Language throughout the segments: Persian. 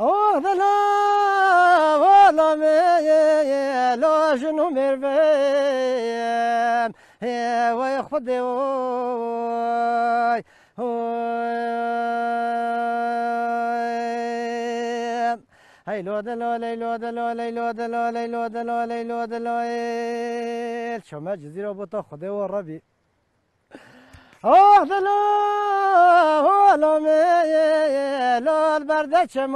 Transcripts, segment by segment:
وظلا ولا هاي لو دلو لي لو دلو لي لو دلو لي لو دلو لي لو دلو شو ما جزيرة بطا خدي والربي اوه دلو ولا ما داد برده دچم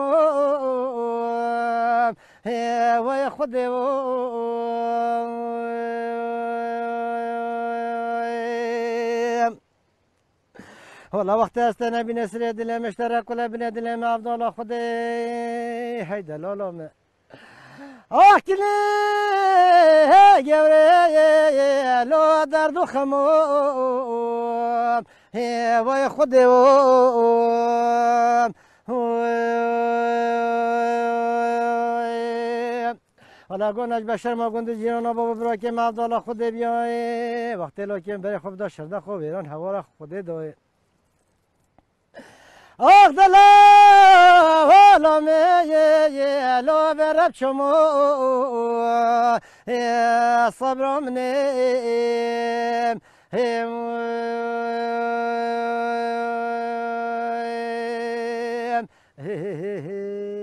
وای خود والله وقت استنا بنسر دلم اشترك ولا بنا دلم عبد الله خود هيدا لا لا ما آه كله گوره لو درد خموم ویا خدی حالا از بشر ما گوند جیرانا بابا برا که مبدالا خود بیای وقتی لکیم بری خوب داشت شرده خوب ایران هوا را خود دوی آخ دلا والا می لو برب شما صبرم نیم